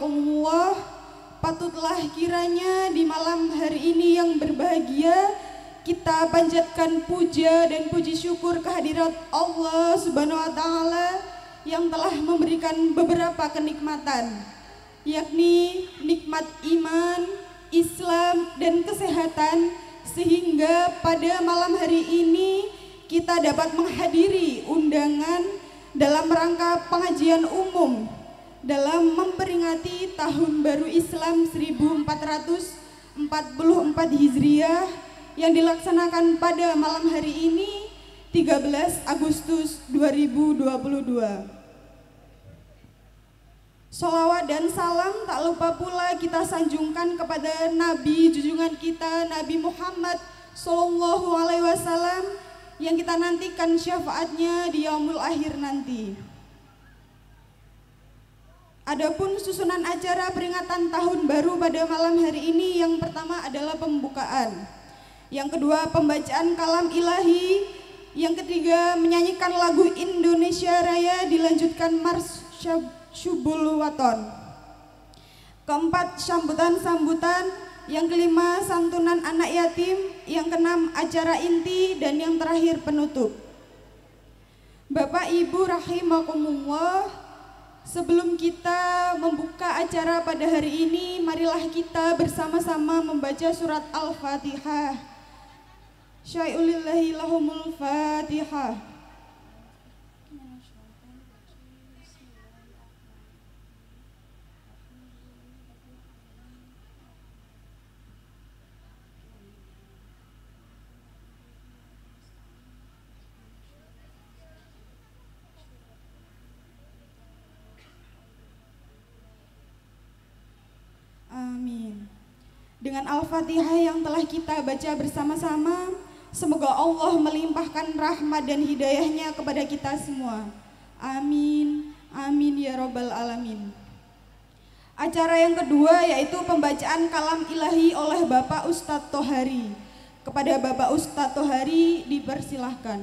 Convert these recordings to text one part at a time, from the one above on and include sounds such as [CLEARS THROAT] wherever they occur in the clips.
Allah, patutlah kiranya di malam hari ini yang berbahagia kita panjatkan puja dan puji syukur kehadirat Allah Subhanahu wa taala yang telah memberikan beberapa kenikmatan yakni nikmat iman, Islam dan kesehatan sehingga pada malam hari ini kita dapat menghadiri undangan dalam rangka pengajian umum dalam memperingati Tahun Baru Islam 1444 Hijriah yang dilaksanakan pada malam hari ini 13 Agustus 2022. Salawat dan salam tak lupa pula kita sanjungkan kepada Nabi junjungan kita Nabi Muhammad Sallallahu Alaihi Wasallam yang kita nantikan syafaatnya di yaumul akhir nanti. Adapun susunan acara peringatan tahun baru pada malam hari ini yang pertama adalah pembukaan. Yang kedua pembacaan kalam ilahi, yang ketiga menyanyikan lagu Indonesia Raya dilanjutkan Mars Syubul Waton. Keempat sambutan-sambutan, yang kelima santunan anak yatim, yang keenam acara inti dan yang terakhir penutup. Bapak Ibu rahimakumullah, Sebelum kita membuka acara pada hari ini, marilah kita bersama-sama membaca surat Al-Fatihah. Syai'ulillahi lahumul Fatihah. Dengan Al-Fatihah yang telah kita baca bersama-sama, semoga Allah melimpahkan rahmat dan hidayahnya kepada kita semua. Amin. Amin ya robbal alamin. Acara yang kedua yaitu pembacaan kalam ilahi oleh Bapak Ustadz Tohari. Kepada Bapak Ustadz Tohari dipersilahkan.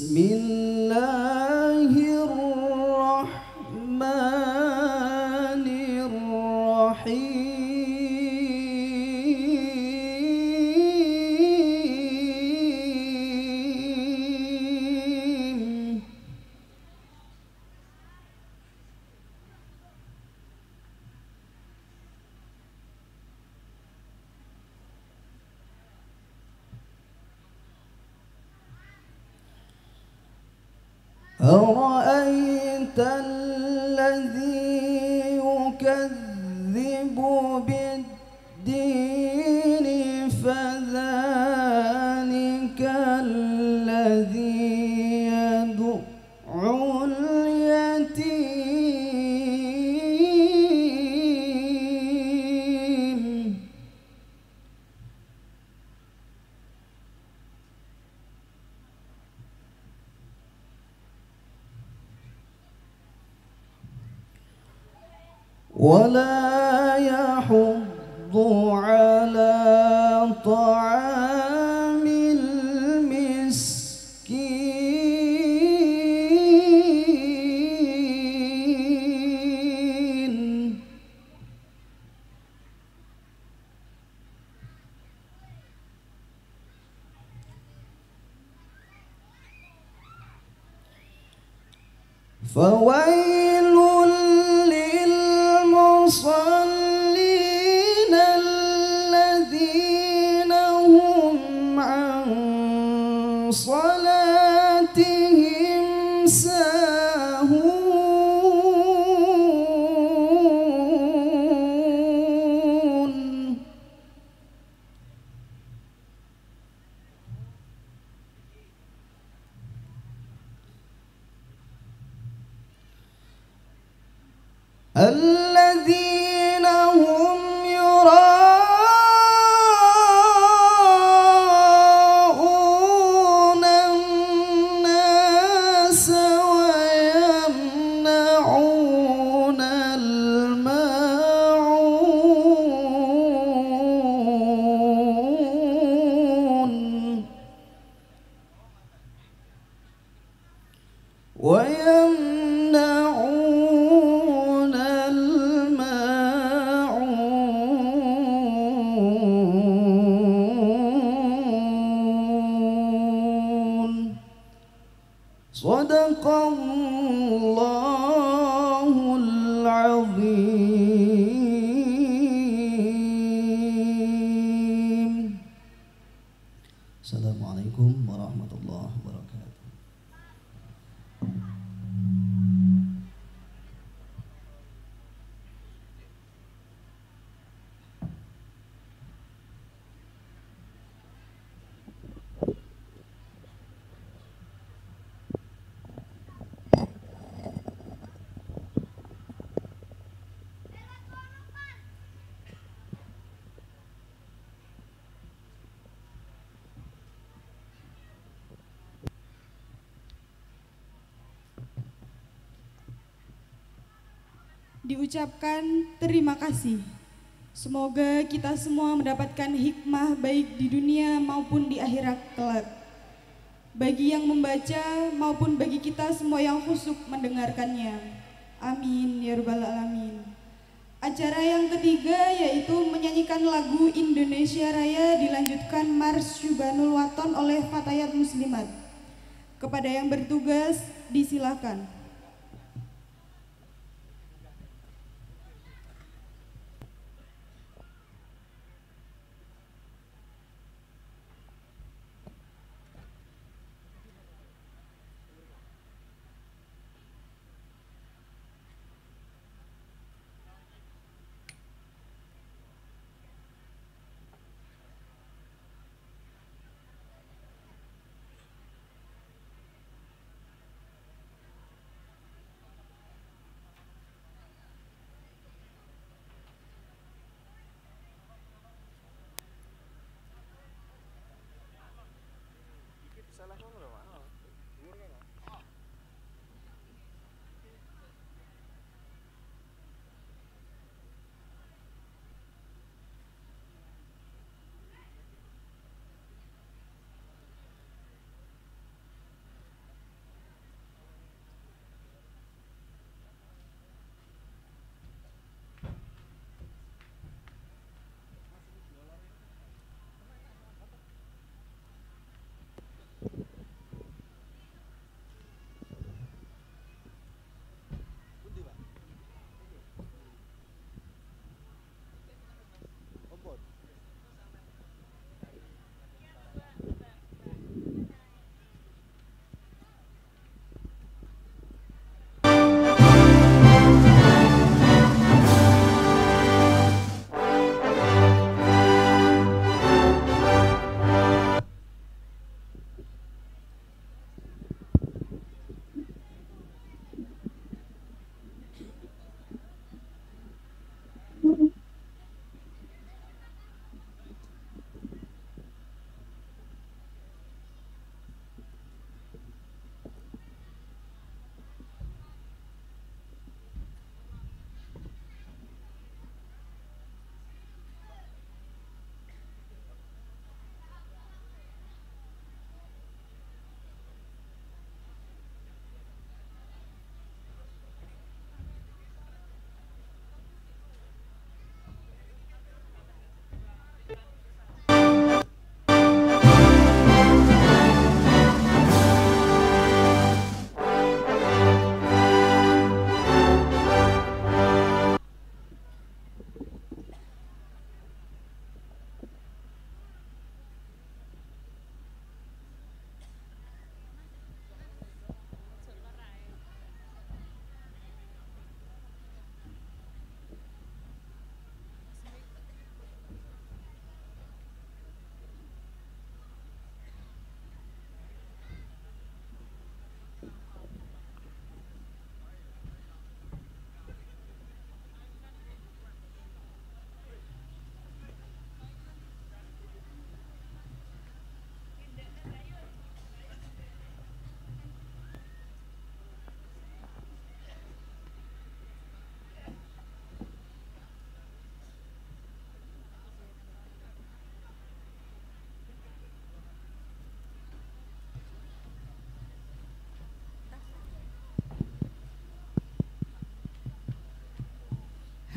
mean أرأيت I am diucapkan terima kasih. Semoga kita semua mendapatkan hikmah baik di dunia maupun di akhirat kelak. Bagi yang membaca maupun bagi kita semua yang khusyuk mendengarkannya. Amin ya rabbal alamin. Acara yang ketiga yaitu menyanyikan lagu Indonesia Raya dilanjutkan Mars Syubanul Waton oleh Fatayat Muslimat. Kepada yang bertugas, disilahkan.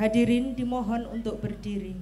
Hadirin dimohon untuk berdiri.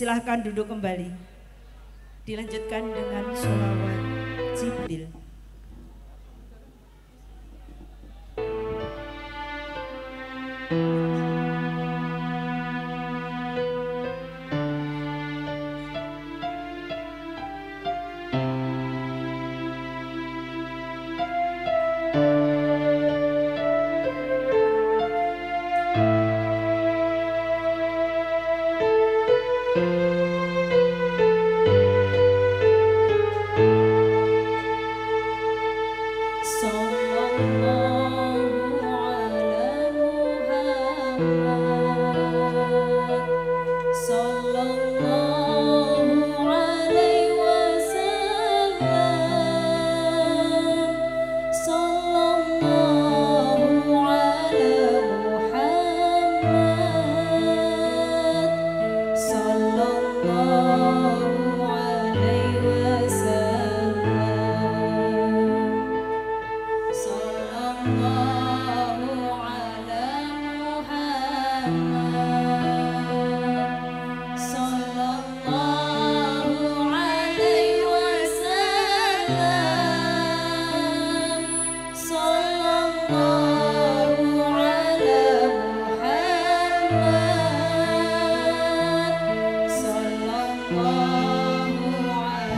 silahkan duduk kembali. Dilanjutkan dengan sholawat Jibril.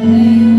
name.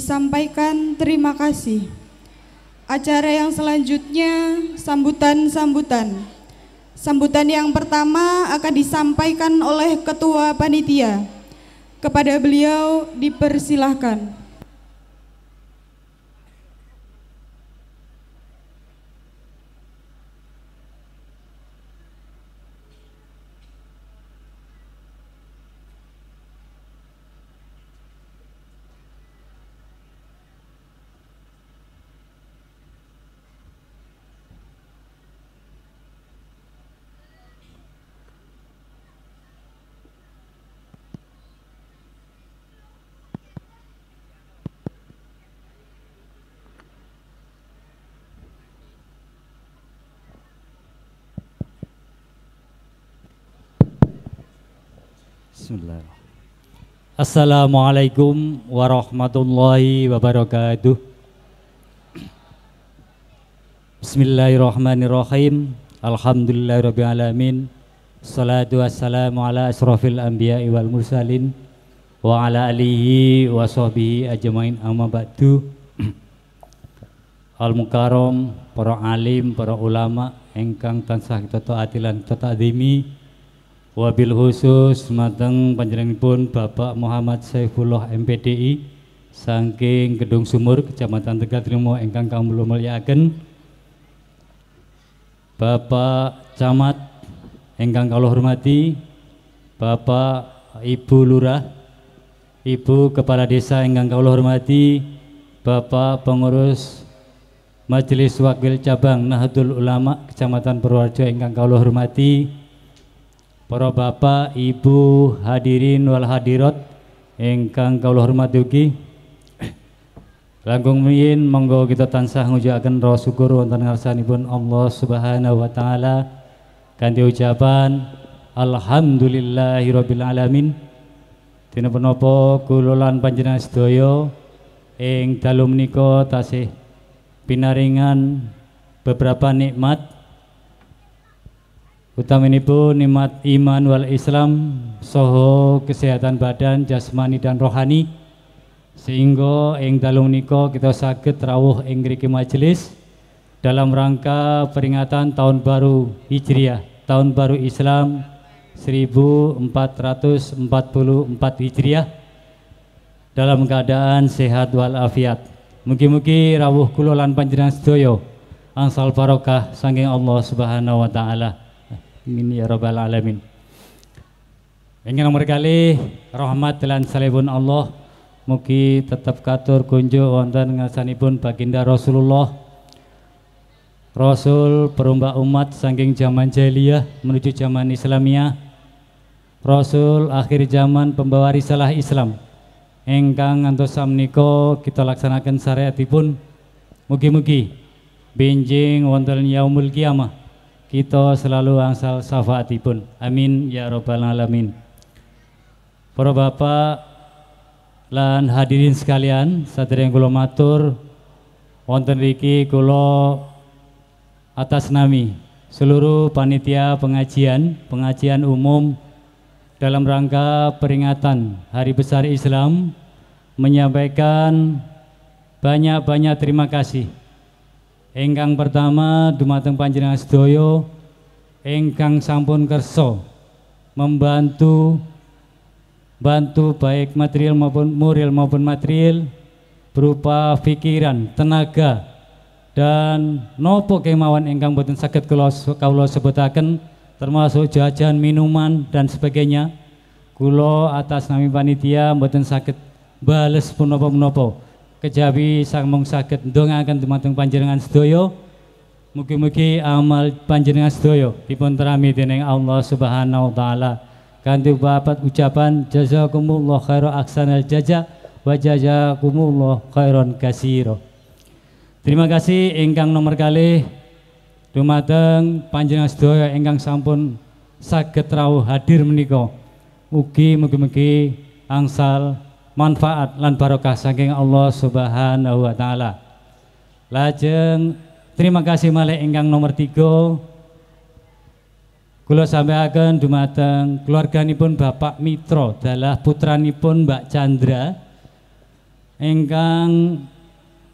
disampaikan terima kasih. Acara yang selanjutnya sambutan-sambutan. Sambutan yang pertama akan disampaikan oleh Ketua Panitia. Kepada beliau dipersilahkan. Bismillahirrahmanirrahim. Assalamualaikum warahmatullahi wabarakatuh. Bismillahirrahmanirrahim. Alhamdulillahirabbil alamin. Salatu wassalamu ala asrofil anbiya wal mursalin wa ala alihi wa sahbihi ajmain amma ba'du. [CLEARS THROAT] Al mukarom para alim, para ulama engkang tansah kita taati lan kita ta'zimi. Wabil khusus mateng pun Bapak Muhammad Saifullah MPDI saking Gedung Sumur Kecamatan Tegal Trimo ingkang kawula mulyakaken. Bapak Camat ingkang kula hormati, Bapak Ibu Lurah, Ibu Kepala Desa ingkang kula hormati, Bapak Pengurus Majelis Wakil Cabang Nahdlatul Ulama Kecamatan Purworejo ingkang kula hormati, Para Bapak, Ibu, hadirin wal hadirat ingkang kawula hormati ugi. Langkung miyin monggo kita tansah ngujaken roh syukur wonten ngarsanipun Allah Subhanahu wa taala kanthi ucapan alhamdulillahirabbil alamin. Dene menapa kula lan panjenengan sedaya ing dalu menika tasih pinaringan beberapa nikmat Utaminipun nikmat iman wal Islam soho kesehatan badan jasmani dan rohani sehingga ing dalung niko kita sakit rawuh ing mriki majelis dalam rangka peringatan tahun baru Hijriah, tahun baru Islam 1444 Hijriah dalam keadaan sehat wal afiat, Mugi-mugi rawuh kula panjenengan sedaya angsal barokah saking Allah Subhanahu wa taala. Amin ya rabbal alamin. Ingin nomor kali rahmat dan salibun Allah mugi tetap katur kunjuk wonten ngasanipun baginda Rasulullah Rasul perumbak umat saking zaman jahiliyah menuju zaman Islamiyah Rasul akhir zaman pembawa risalah Islam engkang antosam samniko kita laksanakan syariatipun mugi-mugi binjing wonten yaumul kiamah kita selalu angsal syafaatipun. Amin ya robbal alamin. Para bapak lan hadirin sekalian, saudara kula matur wonten riki kula atas nami seluruh panitia pengajian, pengajian umum dalam rangka peringatan Hari Besar Islam menyampaikan banyak-banyak terima kasih Engkang pertama dumateng panjenengan sedaya Engkang sampun Kerso membantu bantu baik material maupun moral maupun material berupa pikiran, tenaga dan nopo kemauan Engkang boten sakit kula kawula sebutaken termasuk jajan, minuman dan sebagainya. Kulo atas nami panitia boten sakit bales punapa-punapa kejawi sakit saged akan dumateng panjenengan sedoyo Mugi-mugi amal panjenengan sedoyo dipun terami dening Allah Subhanahu wa taala. Kanthi bapat ucapan jazakumullah khairan aksanal jaza wa jazakumullah khairan kasiro. Terima kasih ingkang nomor kali dumateng panjenengan sedoyo ingkang sampun sakit rawuh hadir menika. Mugi mugi-mugi angsal manfaat lan barokah saking Allah Subhanahu wa taala. Lajeng terima kasih malih ingkang nomor tiga Kula sampaikan dumateng keluarganipun Bapak Mitro dalah putranipun Mbak Chandra ingkang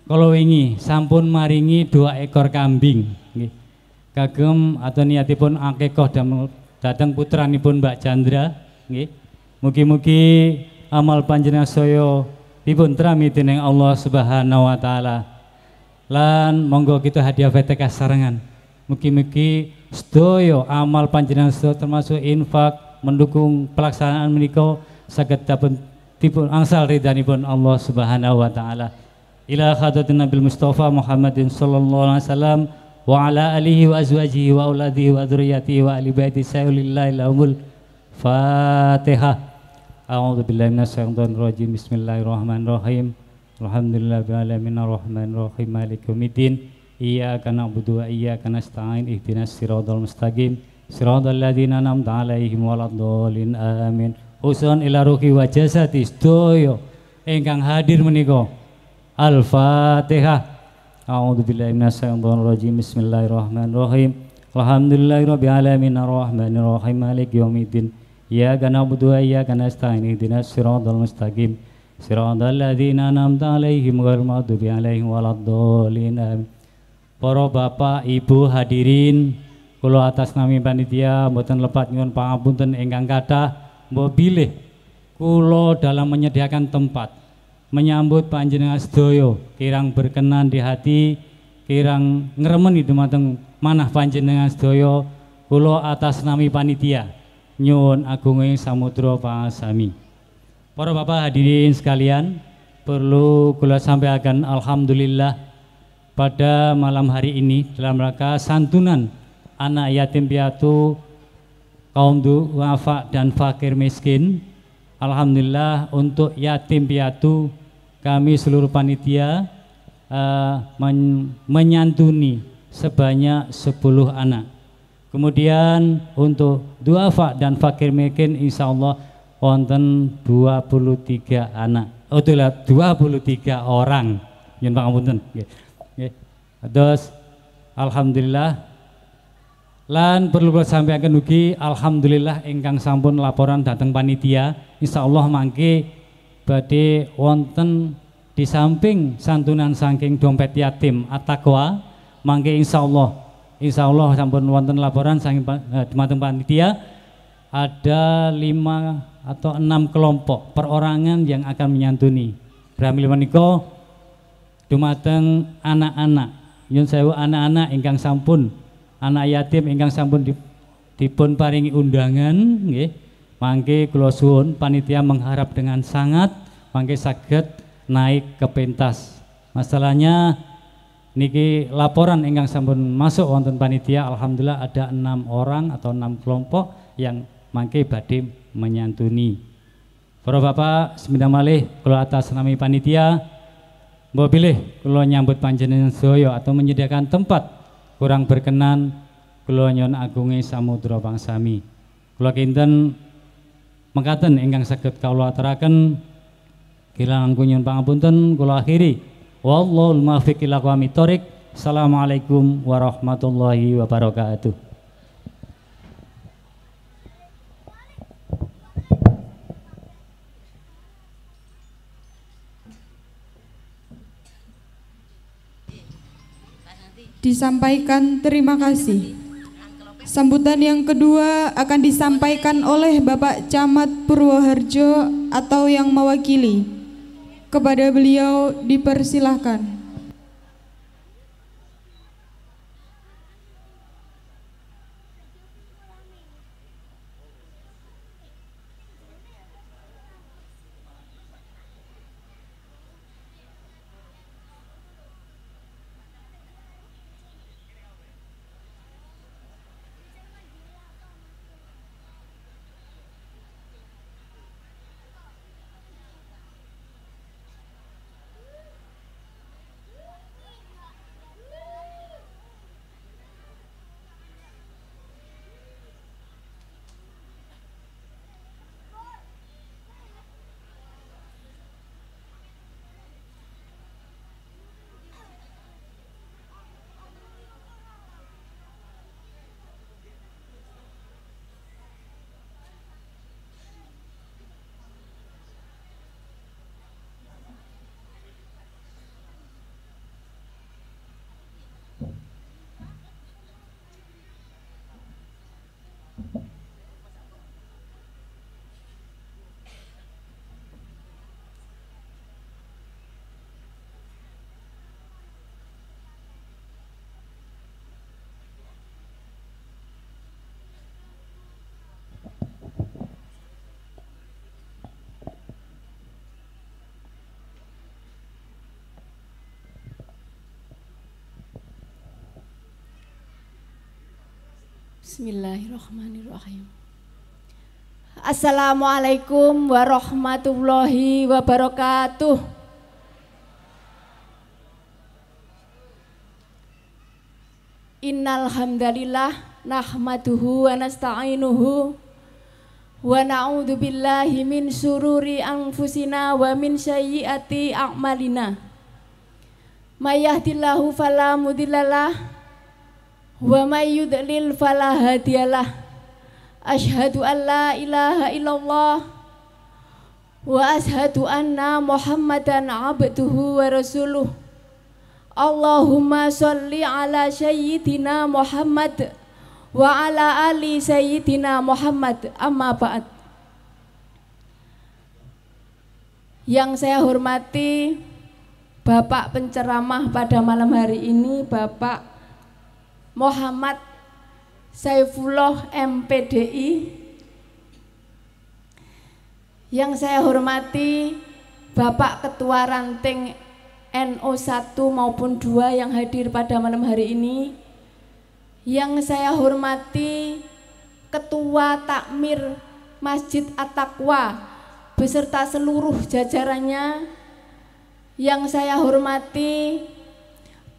kalau wingi sampun maringi dua ekor kambing kagem atau niatipun akekoh dan datang putranipun Mbak Chandra nggih mugi-mugi amal panjenengan soyo dipun trami dening Allah Subhanahu wa taala. Lan monggo kita hadiah VTK sarangan. Mugi-mugi sedaya amal panjenengan termasuk infak mendukung pelaksanaan menika saged dipun dipun angsal ridhanipun Allah Subhanahu wa taala. Ila hadratin Nabi Mustafa Muhammadin sallallahu alaihi wasallam wa ala alihi wa azwajihi wa auladihi wa dzurriyyatihi wa ali baiti sayyidil Fatihah. A'udzu billahi minasyaitonir rajim. Bismillahirrahmanirrahim. Alhamdulillahi alamin arrahmanirrahim maliki yaumiddin. Iyyaka na'budu wa iyyaka nasta'in. Ihdinas siratal mustaqim. Siratal ladzina an'amta 'alaihim waladdallin. Amin. Husun ila ruhi wa jasadi sedaya ingkang hadir menika. Al-Fatihah. A'udzu billahi minasyaitonir rajim. Bismillahirrahmanirrahim. Alhamdulillahirabbil rabbil alamin arrahmanirrahim maliki yaumiddin. Ya إياك ini dinas نستعين اهدنا الصراط المستقيم صراط الذين أنعمت عليهم غير المغضوب عليهم ولا الضالين آمين Poro bapak, ibu, hadirin, kulo atas nami panitia, mboten lepat nyuwun pangapunten ingkang kathah, mbok bilih Kulo dalam menyediakan tempat menyambut panjenengan sedoyo kirang berkenan di hati kirang ngremeni dumateng manah panjenengan sedoyo kulo atas nami panitia nyun agunging samudra pasami. Para bapak hadirin sekalian, perlu kula sampaikan alhamdulillah pada malam hari ini dalam rangka santunan anak yatim piatu kaum duafa dan fakir miskin. Alhamdulillah untuk yatim piatu kami seluruh panitia uh, men menyantuni sebanyak 10 anak Kemudian untuk duafa dan fakir miskin insya Allah wonten 23 anak. Oh lihat 23 orang. Yen pangapunten. Nggih. Nggih. Terus alhamdulillah lan perlu kula sampaikan ugi alhamdulillah ingkang sampun laporan datang panitia insya Allah mangke badhe wonten di samping santunan saking dompet yatim at-taqwa mangke insya Allah Insya Allah sampun wonten laporan saking eh, dumateng panitia ada lima atau enam kelompok perorangan yang akan menyantuni. Bramil menika dumateng anak-anak, Yun sewu anak-anak ingkang sampun, anak yatim ingkang sampun di dipun paringi undangan nggih. Mangke kula suwun panitia mengharap dengan sangat mangke saged naik ke pentas. Masalahnya Niki laporan ingkang sampun masuk wonten panitia alhamdulillah ada enam orang atau enam kelompok yang mangke badhe menyantuni. Para bapak semindah malih kula atas nami panitia mbok pilih kula nyambut panjenengan Soyo atau menyediakan tempat kurang berkenan kula nyon agunge samudra bangsami. Kula kinten mengkaten ingkang saged kawula aturaken kirang kunyun pangapunten kula akhiri Wallahul muwaffiq ila aqwamit thoriq. Assalamualaikum warahmatullahi wabarakatuh. Disampaikan terima kasih. Sambutan yang kedua akan disampaikan oleh Bapak Camat Purwoharjo atau yang mewakili. Kepada beliau dipersilahkan. Bismillahirrahmanirrahim. Assalamualaikum warahmatullahi wabarakatuh. Innalhamdulillah. nahmaduhu wa nasta'inuhu wa na'udzubillahi min sururi anfusina wa min sayyiati a'malina. May yahdihillahu fala mudhillalah wa may yudlil fala hadiyalah asyhadu an la ilaha illallah wa ashadu anna muhammadan abduhu wa rasuluh Allahumma salli ala sayyidina Muhammad wa ala ali sayyidina Muhammad amma ba'd Yang saya hormati Bapak penceramah pada malam hari ini Bapak Muhammad Saifullah MPDI yang saya hormati Bapak Ketua Ranting NO1 maupun 2 yang hadir pada malam hari ini yang saya hormati Ketua Takmir Masjid At-Taqwa beserta seluruh jajarannya yang saya hormati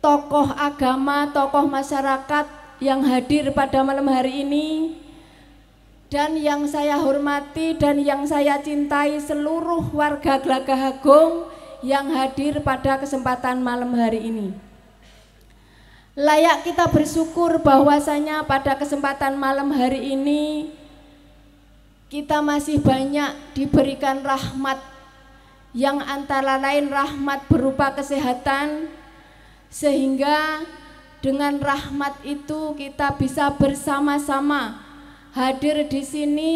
tokoh agama, tokoh masyarakat yang hadir pada malam hari ini dan yang saya hormati dan yang saya cintai seluruh warga Glagah Agung yang hadir pada kesempatan malam hari ini. Layak kita bersyukur bahwasanya pada kesempatan malam hari ini kita masih banyak diberikan rahmat yang antara lain rahmat berupa kesehatan, sehingga dengan rahmat itu kita bisa bersama-sama hadir di sini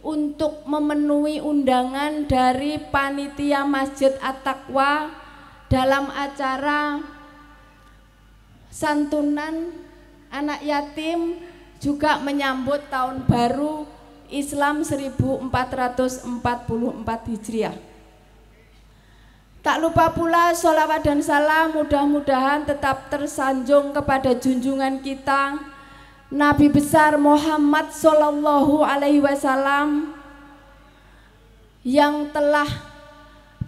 untuk memenuhi undangan dari panitia Masjid At-Taqwa dalam acara santunan anak yatim juga menyambut tahun baru Islam 1444 Hijriah. Tak lupa pula sholawat dan salam mudah-mudahan tetap tersanjung kepada junjungan kita Nabi besar Muhammad Sallallahu Alaihi Wasallam yang telah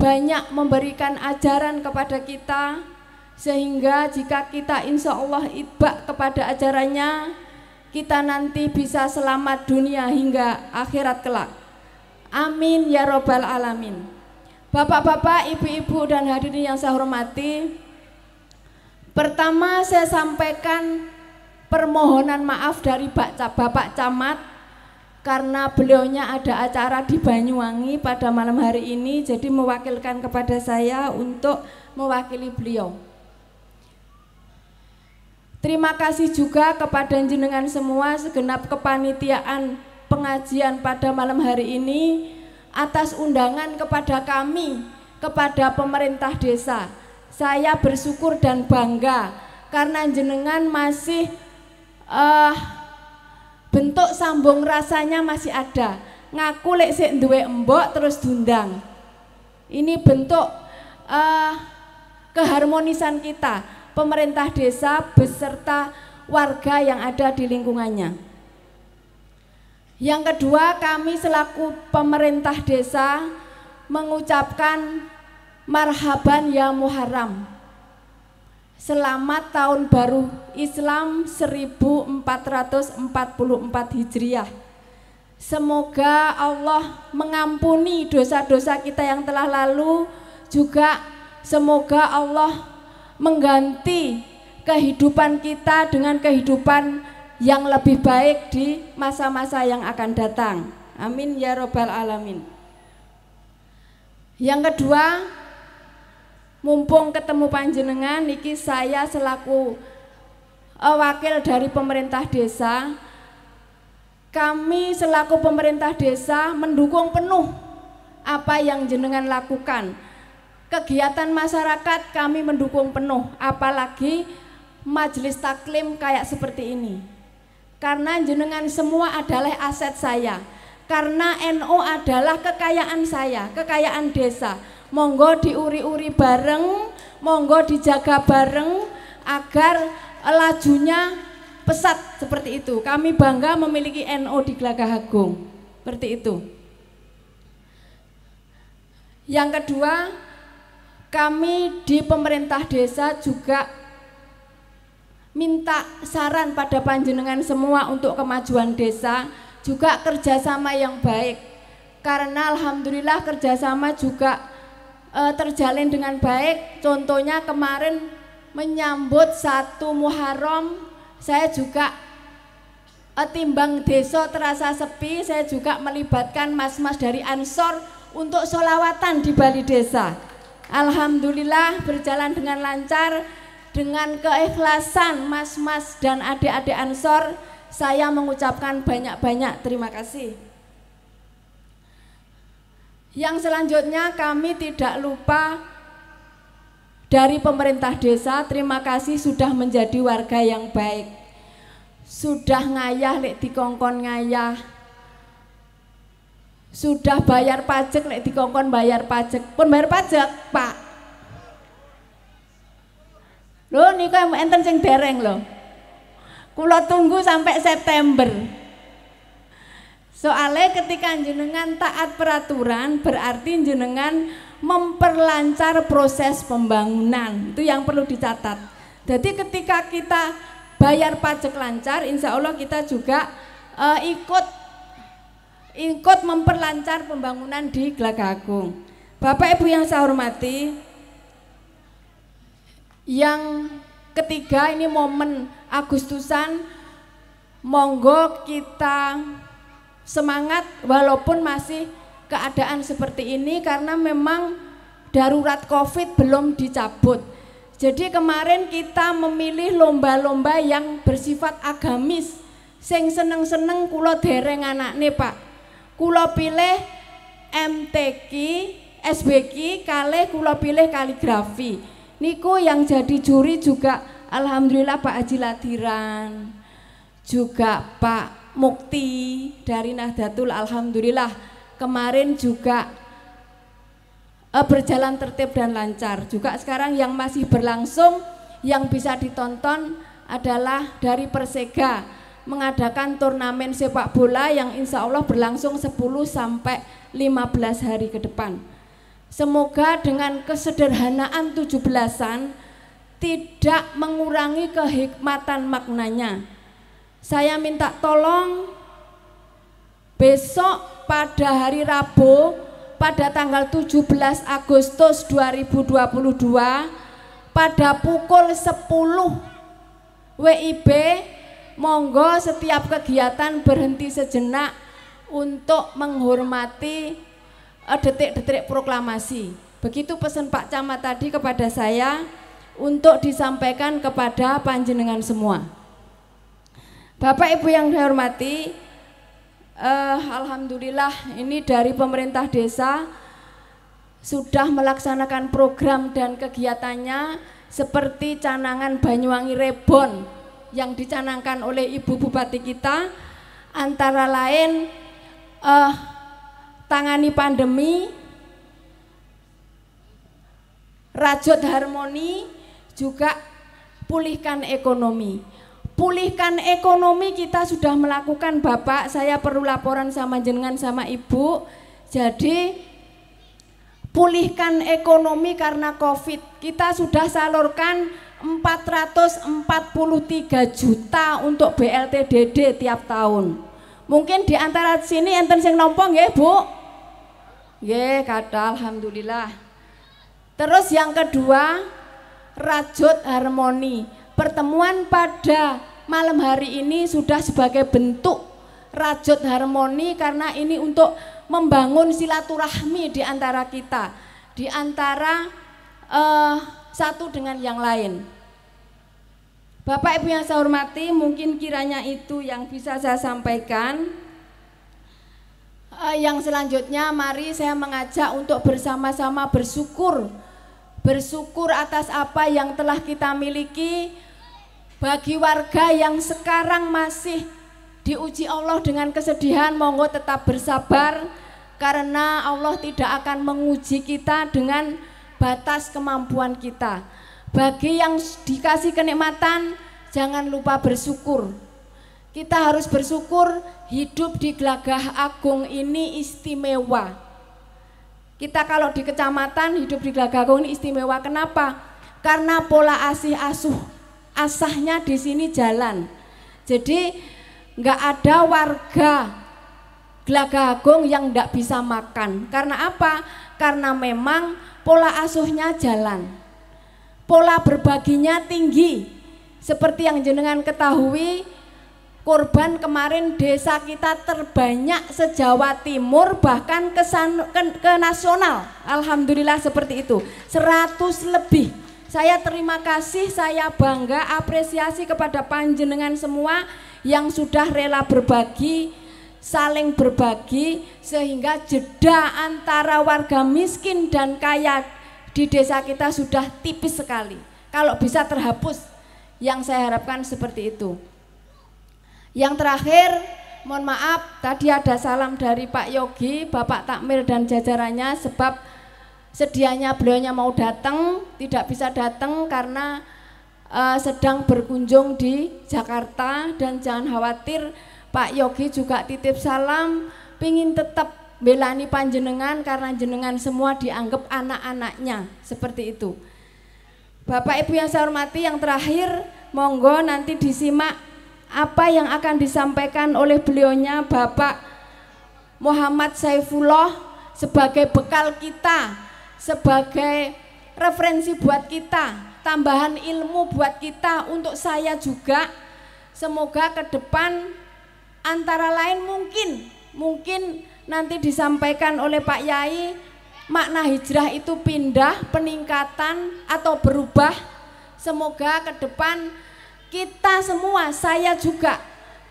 banyak memberikan ajaran kepada kita sehingga jika kita insya Allah itbak kepada ajarannya kita nanti bisa selamat dunia hingga akhirat kelak amin ya robbal alamin Bapak-bapak, ibu-ibu dan hadirin yang saya hormati, pertama saya sampaikan permohonan maaf dari Bapak Camat karena beliaunya ada acara di Banyuwangi pada malam hari ini jadi mewakilkan kepada saya untuk mewakili beliau. Terima kasih juga kepada jenengan semua segenap kepanitiaan pengajian pada malam hari ini atas undangan kepada kami, kepada pemerintah desa. Saya bersyukur dan bangga karena jenengan masih uh, bentuk sambung rasanya masih ada. Ngaku lek sik duwe embok terus dundang. Ini bentuk uh, keharmonisan kita, pemerintah desa beserta warga yang ada di lingkungannya. Yang kedua, kami selaku pemerintah desa mengucapkan marhaban ya muharam Selamat tahun baru Islam 1444 Hijriah. Semoga Allah mengampuni dosa-dosa kita yang telah lalu, juga semoga Allah mengganti kehidupan kita dengan kehidupan yang lebih baik di masa-masa yang akan datang. Amin ya robbal alamin. Yang kedua, mumpung ketemu panjenengan niki saya selaku eh, wakil dari pemerintah desa kami selaku pemerintah desa mendukung penuh apa yang jenengan lakukan. Kegiatan masyarakat kami mendukung penuh, apalagi majelis taklim kayak seperti ini. Karena jenengan semua adalah aset saya. Karena NO adalah kekayaan saya, kekayaan desa. Monggo diuri-uri bareng, monggo dijaga bareng agar lajunya pesat seperti itu. Kami bangga memiliki NO di Glagah Agung. Seperti itu. Yang kedua, kami di pemerintah desa juga minta saran pada panjenengan semua untuk kemajuan desa juga kerjasama yang baik karena alhamdulillah kerjasama juga e, terjalin dengan baik contohnya kemarin menyambut satu Muharram saya juga e, timbang desa terasa sepi saya juga melibatkan mas-mas dari Ansor untuk solawatan di Bali Desa Alhamdulillah berjalan dengan lancar dengan keikhlasan mas-mas dan adik-adik Ansor, saya mengucapkan banyak-banyak terima kasih. Yang selanjutnya kami tidak lupa dari pemerintah desa, terima kasih sudah menjadi warga yang baik. Sudah ngayah lek dikongkon ngayah. Sudah bayar pajak lek dikongkon bayar pajak. Pun bayar pajak, Pak. Lho niku enten sing dereng lho. Kula tunggu sampai September. Soalnya ketika jenengan taat peraturan berarti jenengan memperlancar proses pembangunan. Itu yang perlu dicatat. Jadi ketika kita bayar pajak lancar, insya Allah kita juga uh, ikut ikut memperlancar pembangunan di Gelagagung. Bapak Ibu yang saya hormati, yang ketiga ini momen Agustusan monggo kita semangat walaupun masih keadaan seperti ini karena memang darurat Covid belum dicabut. Jadi kemarin kita memilih lomba-lomba yang bersifat agamis. Sing seneng-seneng kulo dereng anakne, Pak. Kulo pilih MTQ, SBQ, kalle kulo pilih kaligrafi. Niko yang jadi juri juga alhamdulillah Pak Haji Latiran juga Pak Mukti dari Nahdlatul alhamdulillah kemarin juga eh, berjalan tertib dan lancar juga sekarang yang masih berlangsung yang bisa ditonton adalah dari Persega mengadakan turnamen sepak bola yang insya Allah berlangsung 10 sampai 15 hari ke depan. Semoga dengan kesederhanaan tujuh belasan tidak mengurangi kehikmatan maknanya. Saya minta tolong besok pada hari Rabu pada tanggal 17 Agustus 2022 pada pukul 10 WIB monggo setiap kegiatan berhenti sejenak untuk menghormati Eh, detik-detik proklamasi. Begitu pesan Pak Camat tadi kepada saya untuk disampaikan kepada panjenengan semua. Bapak Ibu yang saya hormati, eh, alhamdulillah ini dari pemerintah desa sudah melaksanakan program dan kegiatannya seperti canangan Banyuwangi Rebon yang dicanangkan oleh Ibu Bupati kita antara lain eh, tangani pandemi rajut harmoni juga pulihkan ekonomi pulihkan ekonomi kita sudah melakukan Bapak saya perlu laporan sama jenengan sama Ibu jadi pulihkan ekonomi karena COVID kita sudah salurkan 443 juta untuk BLT DD tiap tahun mungkin di antara sini enten sing nompong ya Bu Ye, kata alhamdulillah. Terus yang kedua, rajut harmoni. Pertemuan pada malam hari ini sudah sebagai bentuk rajut harmoni karena ini untuk membangun silaturahmi di antara kita, di antara uh, satu dengan yang lain. Bapak Ibu yang saya hormati, mungkin kiranya itu yang bisa saya sampaikan. Eh, yang selanjutnya mari saya mengajak untuk bersama-sama bersyukur bersyukur atas apa yang telah kita miliki bagi warga yang sekarang masih diuji Allah dengan kesedihan monggo tetap bersabar karena Allah tidak akan menguji kita dengan batas kemampuan kita bagi yang dikasih kenikmatan jangan lupa bersyukur kita harus bersyukur hidup di Gelagah Agung ini istimewa. Kita kalau di kecamatan hidup di Gelagah Agung ini istimewa. Kenapa? Karena pola asih asuh asahnya di sini jalan. Jadi nggak ada warga Gelagah Agung yang nggak bisa makan. Karena apa? Karena memang pola asuhnya jalan pola berbaginya tinggi. Seperti yang jenengan ketahui, korban kemarin desa kita terbanyak sejawa timur bahkan kesan, ke, ke nasional Alhamdulillah seperti itu 100 lebih saya terima kasih saya bangga apresiasi kepada panjenengan semua yang sudah rela berbagi saling berbagi sehingga jeda antara warga miskin dan kaya di desa kita sudah tipis sekali kalau bisa terhapus yang saya harapkan seperti itu yang terakhir, mohon maaf tadi ada salam dari Pak Yogi, Bapak Takmir dan jajarannya sebab sedianya beliaunya mau datang, tidak bisa datang karena uh, sedang berkunjung di Jakarta dan jangan khawatir Pak Yogi juga titip salam pingin tetap belani panjenengan karena jenengan semua dianggap anak-anaknya seperti itu. Bapak Ibu yang saya hormati yang terakhir monggo nanti disimak apa yang akan disampaikan oleh beliaunya Bapak Muhammad Saifullah sebagai bekal kita, sebagai referensi buat kita, tambahan ilmu buat kita untuk saya juga. Semoga ke depan antara lain mungkin mungkin nanti disampaikan oleh Pak Yai makna hijrah itu pindah, peningkatan atau berubah. Semoga ke depan kita semua, saya juga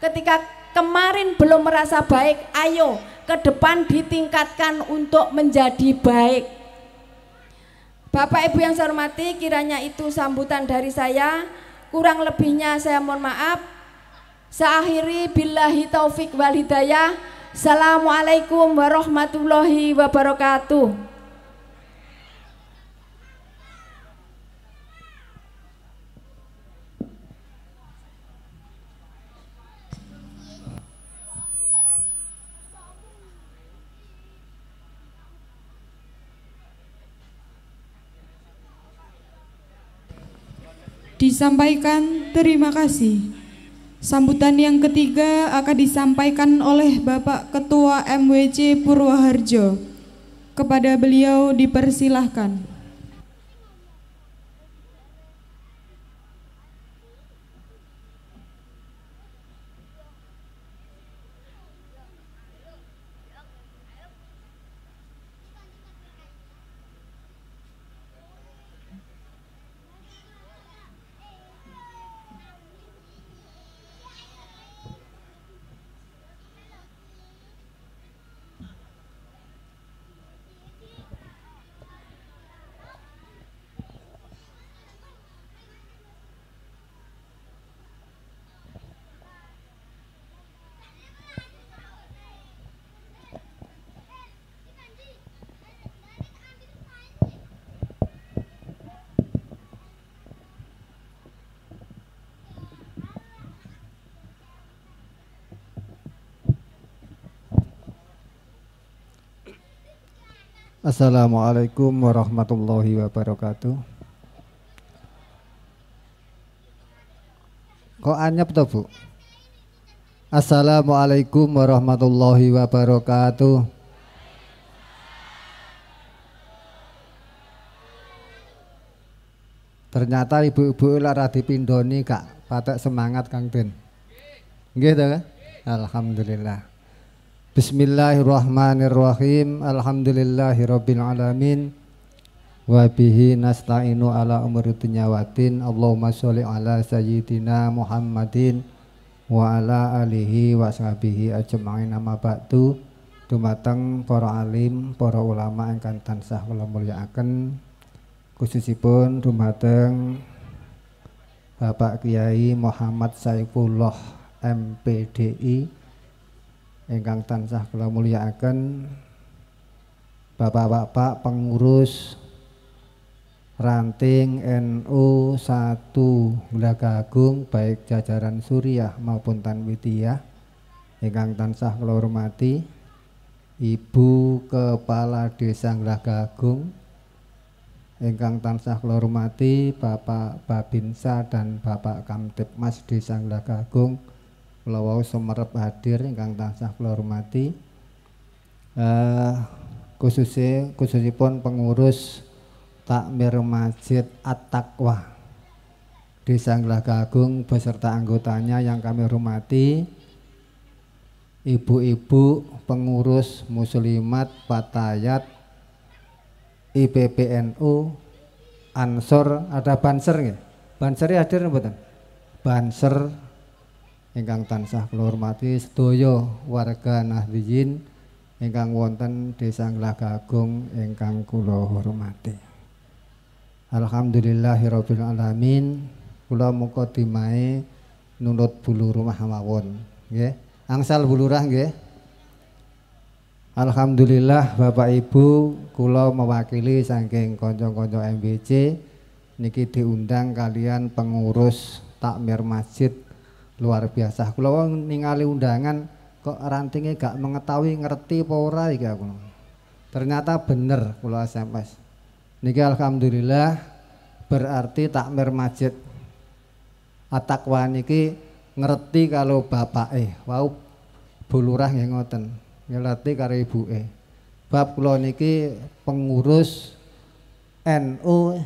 ketika kemarin belum merasa baik, ayo ke depan ditingkatkan untuk menjadi baik. Bapak Ibu yang saya hormati, kiranya itu sambutan dari saya. Kurang lebihnya saya mohon maaf. Seakhiri billahi taufik wal hidayah. Assalamualaikum warahmatullahi wabarakatuh. disampaikan terima kasih. Sambutan yang ketiga akan disampaikan oleh Bapak Ketua MWC Purwaharjo. Kepada beliau dipersilahkan. Assalamualaikum warahmatullahi wabarakatuh. Kok anyep toh, Bu? Assalamualaikum warahmatullahi wabarakatuh. Ternyata ibu-ibu lara dipindoni Kak, patek semangat Kang Den. Nggih to, Alhamdulillah. Bismillahirrahmanirrahim. rabbil alamin. Wa bihi nasta'inu ala umuri dunyawatin. Allahumma sholli ala sayyidina Muhammadin wa ala alihi wa sahbihi ajma'in amma ba'du. Dumateng para alim, para ulama ingkang tansah kula mulyakaken. Khususipun dumateng Bapak Kiai Muhammad Saifullah MPDI ingkang tansah kula mulyakaken Bapak-bapak pengurus ranting NU 1 Agung baik jajaran Suriah maupun Tanwidiyah ingkang tansah kula hormati Ibu Kepala Desa Agung ingkang tansah kula hormati Bapak Babinsa dan Bapak Kamtibmas Desa Agung kula wau sumerep hadir ingkang tansah kula hormati. Eh khususnya pun pengurus Takmir Masjid at di Desa Gagung beserta anggotanya yang kami hormati ibu-ibu pengurus muslimat Patayat IPPNU Ansor ada banser nggih? Banser ya hadir mboten? Banser ingkang tansah kula hormati sedaya warga Nahdliyin ingkang wonten Desa Glagagung ingkang kula hormati. Alhamdulillahirabbil alamin kula muga dimae nunut bulu rumah mawon nggih. Angsal bulurah nggih. Alhamdulillah Bapak Ibu kula mewakili saking kanca-kanca MBC niki diundang kalian pengurus takmir masjid luar biasa Kalau orang ningali undangan kok rantingnya gak mengetahui ngerti pora iki aku ternyata bener lho SMS niki alhamdulillah berarti takmir masjid atakwa niki ngerti kalau bapak eh wau bulurah yang ngoten ngerti karo ibu eh bab kula niki pengurus NU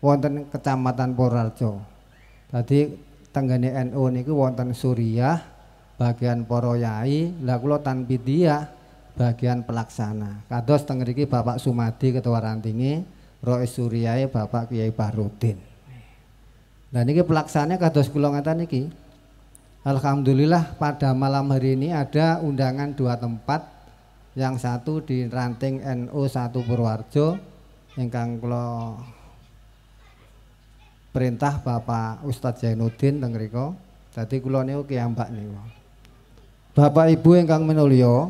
wonten kecamatan Purworejo tadi tanggane NU niku wonten Suriah bagian para yai lah kula tanpi dia bagian pelaksana kados teng Bapak Sumadi Ketua Rantingi Rois Suriae Bapak Kiai Barudin Nah niki pelaksananya kados kula ngaten niki Alhamdulillah pada malam hari ini ada undangan dua tempat yang satu di ranting NU 1 Purwarjo ingkang kula perintah Bapak Ustadz Zainuddin teng mriku. Dadi kula niku kiyambak niku. Bapak Ibu ingkang minulya,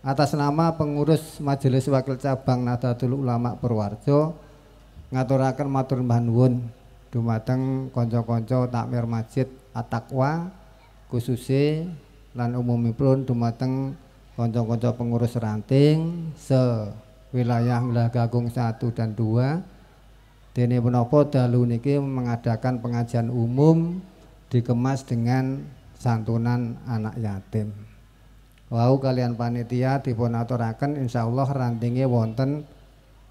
atas nama pengurus Majelis Wakil Cabang Nahdlatul Ulama Purwarjo ngaturaken matur nuwun dumateng kanca-kanca takmir masjid Atakwa khususnya, khususe lan umumipun dumateng kanca-kanca pengurus ranting se wilayah Gagung 1 dan 2 Dene Penopo dalu niki mengadakan pengajian umum dikemas dengan santunan anak yatim. Wau kalian panitia dipunaturaken Allah rantingnya wonten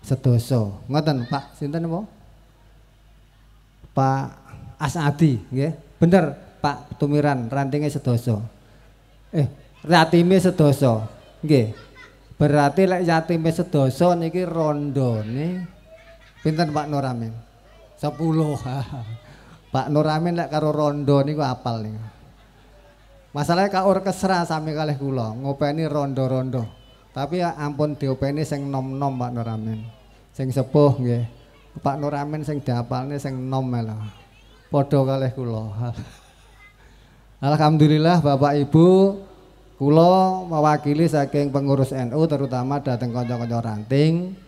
sedoso. Ngoten Pak, sinten napa? Pak Asadi, nggih. Bener Pak Tumiran rantingnya sedoso. Eh, ratime sedoso. Nggih. Berarti lek yatime sedoso niki rondone Pinten Pak Nuramin? sepuluh. [LAUGHS] Pak Nuramin lek karo rondo niku apal nih? Masalahnya kaur keserah sami kalih kula ngopeni rondo-rondo. Tapi ya ampun diopeni seng nom-nom Pak Nuramin. seng sepuh nggih. Pak Nuramin sing diapalne sing nom lho. Padha kalih kula. [LAUGHS] Alhamdulillah Bapak Ibu kula mewakili saking pengurus NU terutama dateng kanca-kanca ranting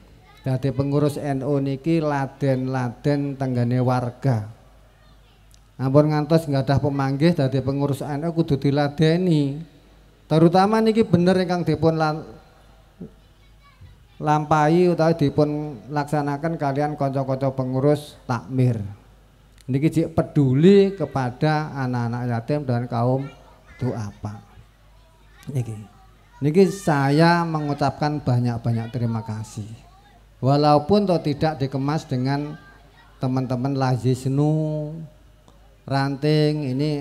Dadi pengurus NU niki laden-laden tenggane warga. Ampun ngantos nggak ada pemanggih dadi pengurus NU kudu diladeni. Terutama niki bener ingkang dipun lampahi utawa dipun laksanakan kalian kocok-kocok pengurus takmir. Niki jik peduli kepada anak-anak yatim dan kaum duafa. Niki. Niki saya mengucapkan banyak-banyak terima kasih walaupun toh tidak dikemas dengan teman-teman lazisnu ranting ini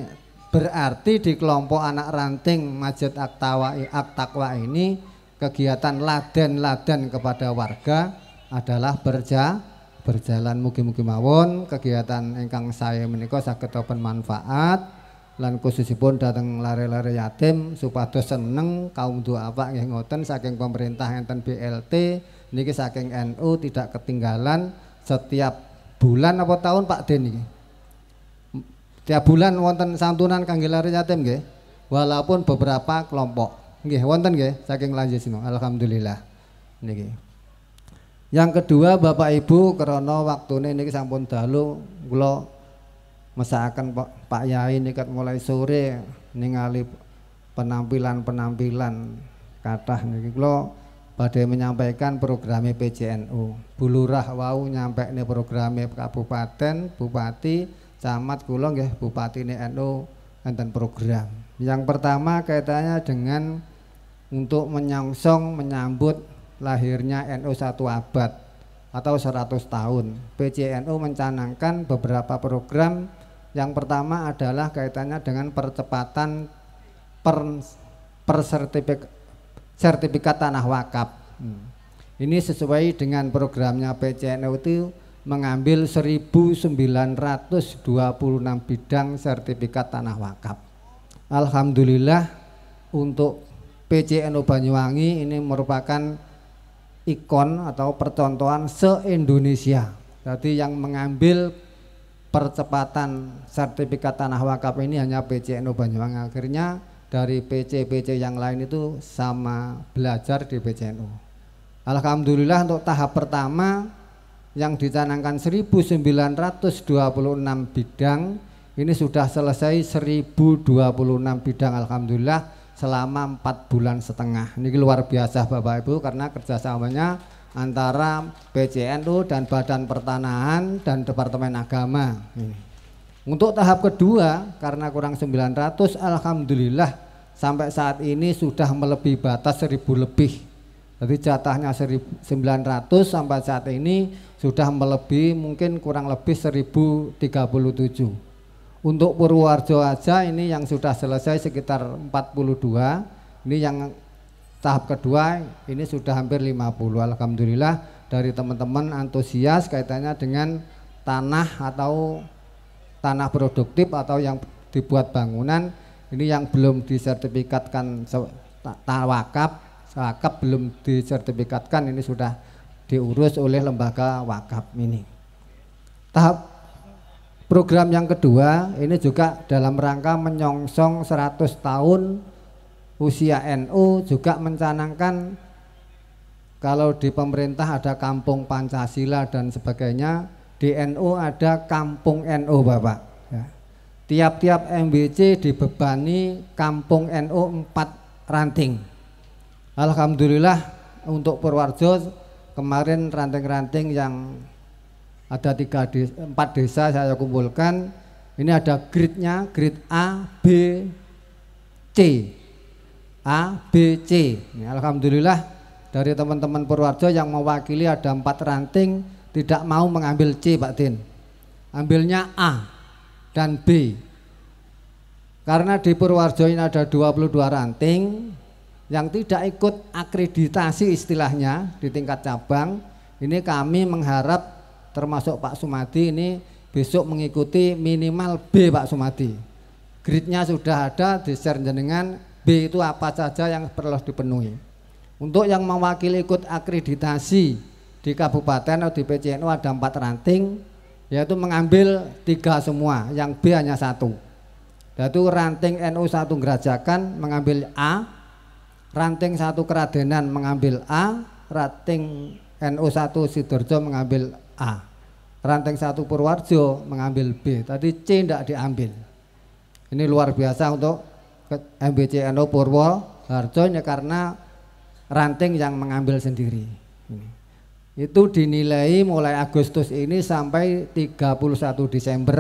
berarti di kelompok anak ranting Masjid Aktawa Aktakwa ini kegiatan laden-laden kepada warga adalah berja berjalan mugi-mugi mawon kegiatan engkang saya menikah sakit open manfaat lan khususipun datang lari-lari yatim supados seneng kaum apa yang ngoten saking pemerintah enten BLT niki saking NU tidak ketinggalan setiap bulan apa tahun Pak Den niki. Tiap bulan wonten santunan kangge lare yatim nggih. Walaupun beberapa kelompok. Nggih wonten nggih saking lanjut sinau. Alhamdulillah. Niki. Yang kedua Bapak Ibu karena waktunya ini sampun dalu kula mesakaken Pak Pak Yai nikat mulai sore ningali penampilan-penampilan kathah niki kula pada menyampaikan program PJNU. Bulurah wau nyampe ini program kabupaten, bupati, camat kulong ya bupati ini NU enten program. Yang pertama kaitannya dengan untuk menyongsong menyambut lahirnya NU satu abad atau 100 tahun. PJNU mencanangkan beberapa program. Yang pertama adalah kaitannya dengan percepatan per, per sertifikat tanah wakaf. Hmm. Ini sesuai dengan programnya PCNU itu mengambil 1926 bidang sertifikat tanah wakaf. Alhamdulillah untuk PCNU Banyuwangi ini merupakan ikon atau percontohan se-Indonesia. Jadi yang mengambil percepatan sertifikat tanah wakaf ini hanya PCNU Banyuwangi. Akhirnya dari PC-PC yang lain itu sama belajar di PCNU. Alhamdulillah untuk tahap pertama yang dicanangkan 1926 bidang ini sudah selesai 1026 bidang Alhamdulillah selama empat bulan setengah ini luar biasa Bapak Ibu karena kerjasamanya antara PCNU dan Badan Pertanahan dan Departemen Agama ini. Untuk tahap kedua karena kurang 900 alhamdulillah sampai saat ini sudah melebihi batas 1000 lebih. Jadi jatahnya 900 sampai saat ini sudah melebihi mungkin kurang lebih 1037. Untuk Purworejo aja ini yang sudah selesai sekitar 42. Ini yang tahap kedua ini sudah hampir 50. Alhamdulillah dari teman-teman antusias kaitannya dengan tanah atau tanah produktif atau yang dibuat bangunan ini yang belum disertifikatkan wakaf wakaf belum disertifikatkan ini sudah diurus oleh lembaga wakaf ini tahap program yang kedua ini juga dalam rangka menyongsong 100 tahun usia NU juga mencanangkan kalau di pemerintah ada kampung Pancasila dan sebagainya di NU ada kampung NU Bapak. Ya. Tiap-tiap MBC dibebani kampung NU 4 ranting. Alhamdulillah untuk Purwarjo kemarin ranting-ranting yang ada tiga desa, empat desa saya kumpulkan. Ini ada gridnya, grid A, B, C. A, B, C. Ini ya, Alhamdulillah dari teman-teman Purwarjo yang mewakili ada empat ranting tidak mau mengambil C Pak Din ambilnya A dan B karena di Purwarjo ini ada 22 ranting yang tidak ikut akreditasi istilahnya di tingkat cabang ini kami mengharap termasuk Pak Sumadi ini besok mengikuti minimal B Pak Sumadi gridnya sudah ada di share jenengan B itu apa saja yang perlu dipenuhi untuk yang mewakili ikut akreditasi di kabupaten atau di PCNU ada empat ranting yaitu mengambil tiga semua yang B hanya satu yaitu ranting NU satu Gerajakan mengambil A ranting satu Keradenan mengambil A ranting NU satu Sidorjo mengambil A ranting satu Purwarjo mengambil B tadi C tidak diambil ini luar biasa untuk Purwo Purworejo ya karena ranting yang mengambil sendiri itu dinilai mulai Agustus ini sampai 31 Desember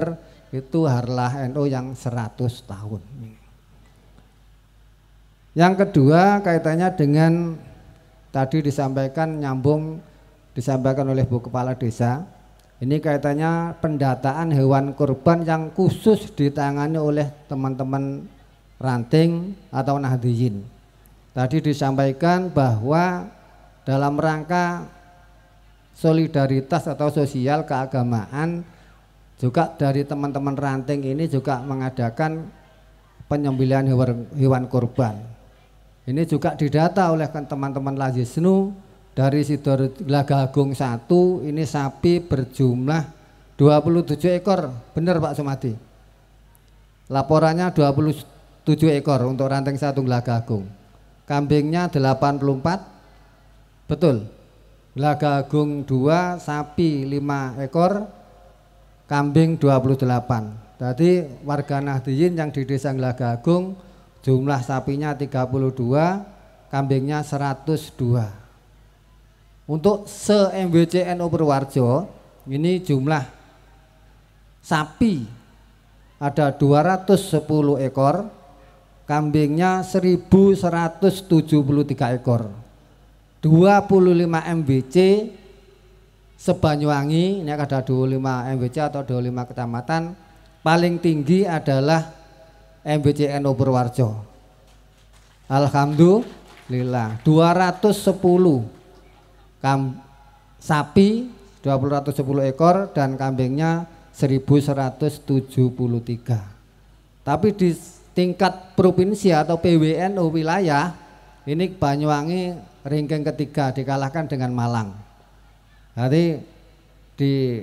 itu harlah NU yang 100 tahun. Yang kedua kaitannya dengan tadi disampaikan nyambung disampaikan oleh Bu Kepala Desa. Ini kaitannya pendataan hewan kurban yang khusus ditangani oleh teman-teman ranting atau nahdiyin. Tadi disampaikan bahwa dalam rangka solidaritas atau sosial keagamaan juga dari teman-teman ranting ini juga mengadakan penyembelian hewan, hewan kurban. Ini juga didata oleh teman-teman Lazisnu dari Sidoarjo Agung 1 ini sapi berjumlah 27 ekor. Benar Pak Sumati? Laporannya 27 ekor untuk ranting satu Lagagung Agung. Kambingnya 84. Betul. Laga Agung 2, sapi 5 ekor, kambing 28. Jadi warga Nahdiyin yang di desa Laga Agung jumlah sapinya 32, kambingnya 102. Untuk se-MBC NU Purwarjo ini jumlah sapi ada 210 ekor, kambingnya 1173 ekor. 25 MBC sebanyuwangi ini ada 25 MBC atau 25 kecamatan paling tinggi adalah MBC NU Purwarjo Alhamdulillah 210 kam, sapi 210 ekor dan kambingnya 1173 tapi di tingkat provinsi atau PWNU wilayah ini Banyuwangi Ringking ketiga dikalahkan dengan Malang. Nanti di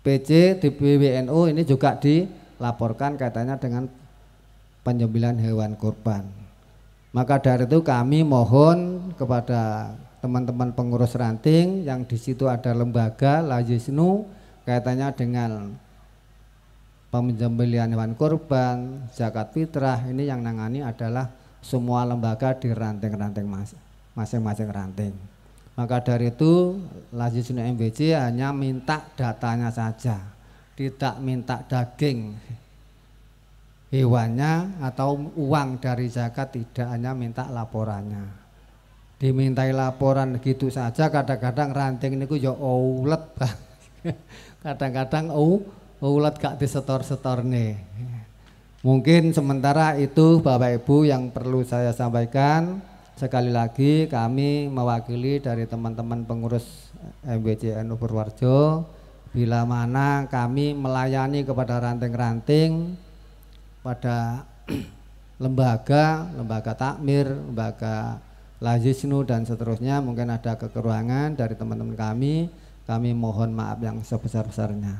PC di PWNU ini juga dilaporkan kaitannya dengan penyembilan hewan kurban. Maka dari itu kami mohon kepada teman-teman pengurus ranting yang di situ ada lembaga Lajisnu kaitannya dengan penyembelian hewan kurban, zakat fitrah ini yang nangani adalah semua lembaga di ranting-ranting mas masing-masing ranting. Maka dari itu Lazisuna MBC hanya minta datanya saja, tidak minta daging hewannya atau uang dari zakat tidak hanya minta laporannya. Dimintai laporan gitu saja kadang-kadang ranting ini niku ya oulet [LAUGHS] kadang-kadang oh oulet gak disetor-setor nih. Mungkin sementara itu Bapak Ibu yang perlu saya sampaikan. Sekali lagi kami mewakili dari teman-teman pengurus MBCNU Purworejo bila mana kami melayani kepada ranting-ranting pada [CLEARS THROAT] lembaga, lembaga takmir, lembaga lazisnu dan seterusnya mungkin ada kekurangan dari teman-teman kami kami mohon maaf yang sebesar-besarnya.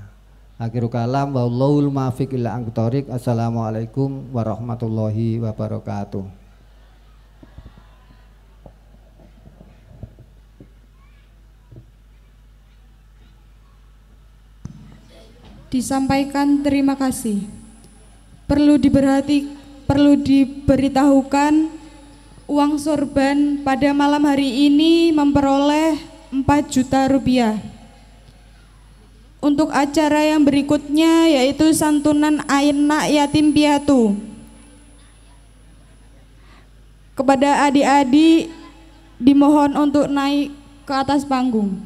Akhirul kalam waallahul Allahul maafiq Assalamualaikum warahmatullahi wabarakatuh. disampaikan terima kasih. Perlu diberhati perlu diberitahukan uang sorban pada malam hari ini memperoleh 4 juta rupiah. Untuk acara yang berikutnya yaitu santunan Aina yatim piatu. Kepada adik-adik dimohon untuk naik ke atas panggung.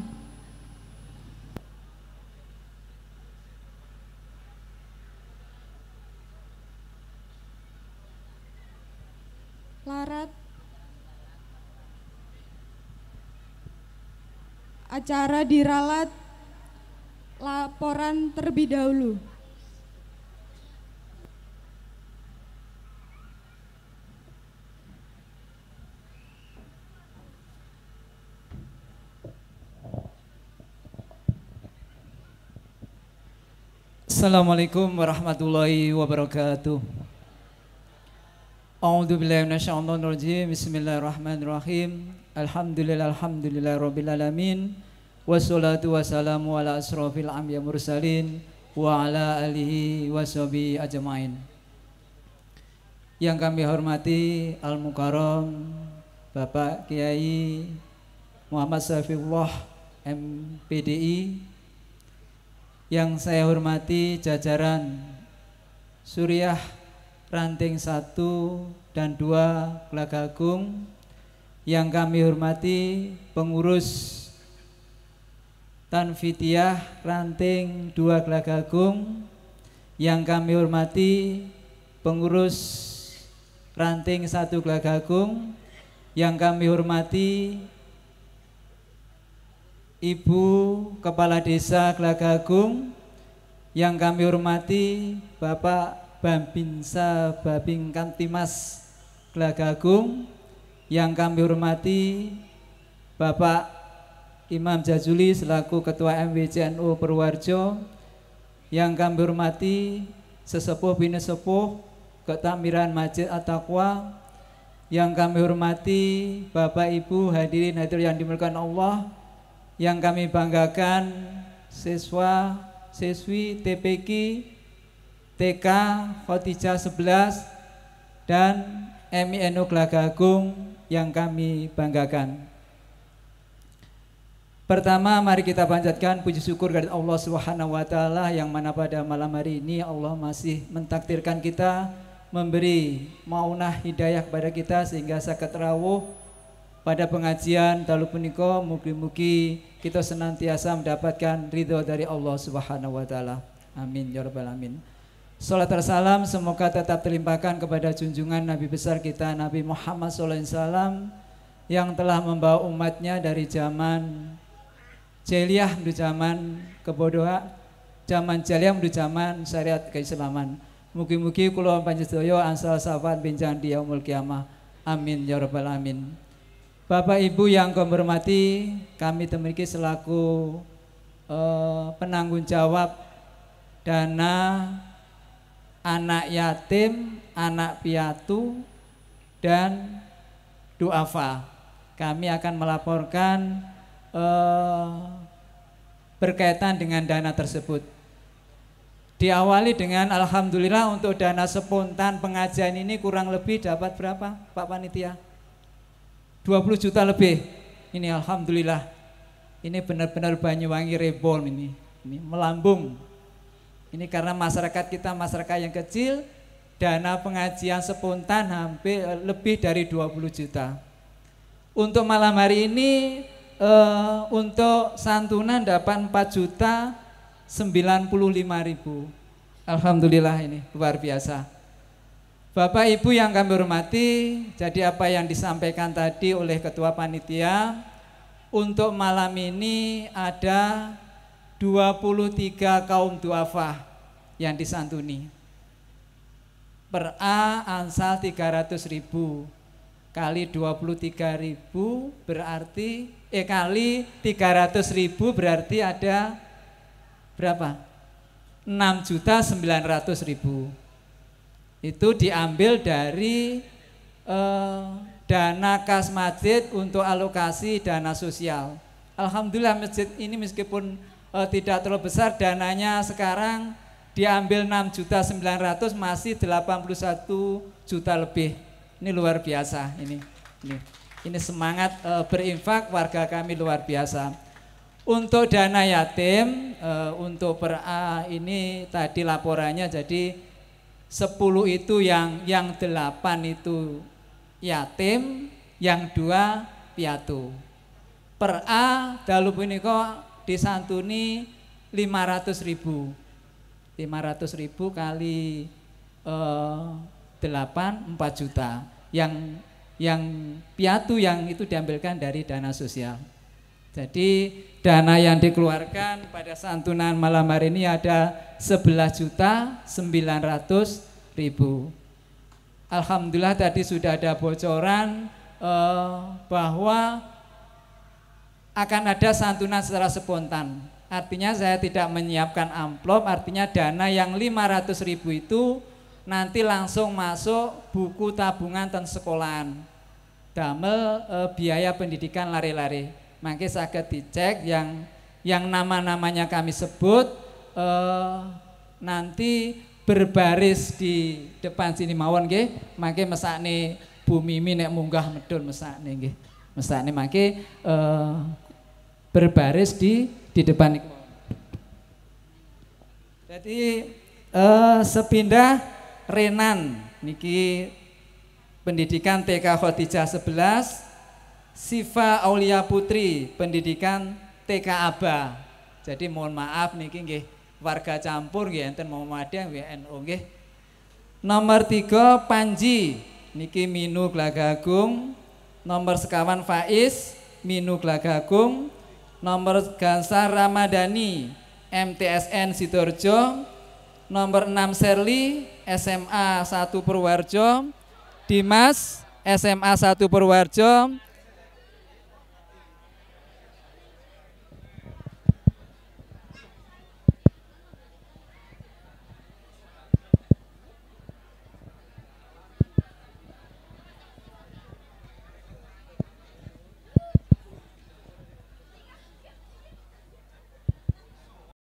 syarat acara diralat laporan terlebih dahulu. Assalamualaikum warahmatullahi wabarakatuh. A'udzu billahi minasyaitonir rajim. Bismillahirrahmanirrahim. Alhamdulillah alhamdulillah rabbil alamin. Wassalatu wassalamu ala asrofil anbiya mursalin wa ala alihi washabi ajmain. Yang kami hormati Al Mukarram Bapak Kiai Muhammad Syafiullah MPDI yang saya hormati jajaran Suriah ranting 1 dan 2 Kelagagung yang kami hormati pengurus Tanfitiah ranting 2 Kelagagung yang kami hormati pengurus ranting 1 Kelagagung yang kami hormati Ibu Kepala Desa Kelagagung yang kami hormati Bapak Bambinsa Babing Kantimas Gelagagung yang kami hormati Bapak Imam Jazuli selaku Ketua MWCNU Purworejo yang kami hormati sesepuh Binesepuh Ketamiran Masjid at yang kami hormati Bapak Ibu hadirin hadir yang dimulakan Allah yang kami banggakan siswa siswi TPK TK Khotija 11 dan MINU Gelaga yang kami banggakan. Pertama mari kita panjatkan puji syukur kepada Allah Subhanahu wa taala yang mana pada malam hari ini Allah masih mentakdirkan kita memberi maunah hidayah kepada kita sehingga sakat rawuh pada pengajian Talu Puniko mugi-mugi kita senantiasa mendapatkan ridho dari Allah Subhanahu wa taala. Amin ya rabbal alamin. Salat tersalam semoga tetap terlimpahkan kepada junjungan Nabi besar kita Nabi Muhammad SAW yang telah membawa umatnya dari zaman jeliah menuju zaman kebodohan, zaman jeliah menuju zaman syariat keislaman. Mugi-mugi kula panjenengan ansal syafaat bincang di yaumul kiamah. Amin ya rabbal amin. Bapak Ibu yang kami hormati, kami memiliki selaku eh, penanggung jawab dana anak yatim, anak piatu, dan duafa. Kami akan melaporkan eh, berkaitan dengan dana tersebut. Diawali dengan Alhamdulillah untuk dana spontan pengajian ini kurang lebih dapat berapa Pak Panitia? 20 juta lebih. Ini Alhamdulillah. Ini benar-benar Banyuwangi rebol ini. Ini melambung ini karena masyarakat kita masyarakat yang kecil, dana pengajian spontan hampir eh, lebih dari 20 juta. Untuk malam hari ini eh, untuk santunan dapat 4 juta 95 ribu. Alhamdulillah ini luar biasa. Bapak Ibu yang kami hormati, jadi apa yang disampaikan tadi oleh Ketua Panitia, untuk malam ini ada 23 kaum duafa yang disantuni. Per A ansal 300 ribu kali 23 ribu berarti eh kali 300 ribu berarti ada berapa? 6 juta 900 ribu itu diambil dari eh, dana kas masjid untuk alokasi dana sosial. Alhamdulillah masjid ini meskipun uh, tidak terlalu besar dananya sekarang diambil 6 juta 900 masih 81 juta lebih. Ini luar biasa ini. Ini, ini semangat e, berinfak warga kami luar biasa. Untuk dana yatim e, untuk per A ini tadi laporannya jadi 10 itu yang yang 8 itu yatim, yang dua piatu. Per A dalu punika disantuni 500 ribu 500 ribu kali uh, 8 4 juta yang yang piatu yang itu diambilkan dari dana sosial jadi dana yang dikeluarkan pada santunan malam hari ini ada 11 juta 900 ribu. Alhamdulillah tadi sudah ada bocoran eh, bahwa akan ada santunan secara spontan. Artinya saya tidak menyiapkan amplop, artinya dana yang 500 ribu itu nanti langsung masuk buku tabungan dan sekolahan. Damel e, biaya pendidikan lari-lari. saya saya dicek yang yang nama-namanya kami sebut e, nanti berbaris di depan sini mawon nggih. Maka mesakne Bu Mimi nek munggah medul mesakne nggih. Mesakne maka maki. Eh, berbaris di di depan itu. Jadi eh, sepindah Renan niki pendidikan TK Khotijah 11 Siva Aulia Putri pendidikan TK Aba. Jadi mohon maaf niki nggih warga campur nggih enten Muhammadiyah nggih NU nggih. Nomor 3 Panji niki Minu Glagagung. Nomor sekawan Faiz Minu Glagagung. Nomor Gansar Ramadhani MTSN Sidorjo Nomor 6 Serli SMA 1 Purwarjo Dimas SMA 1 Purwarjo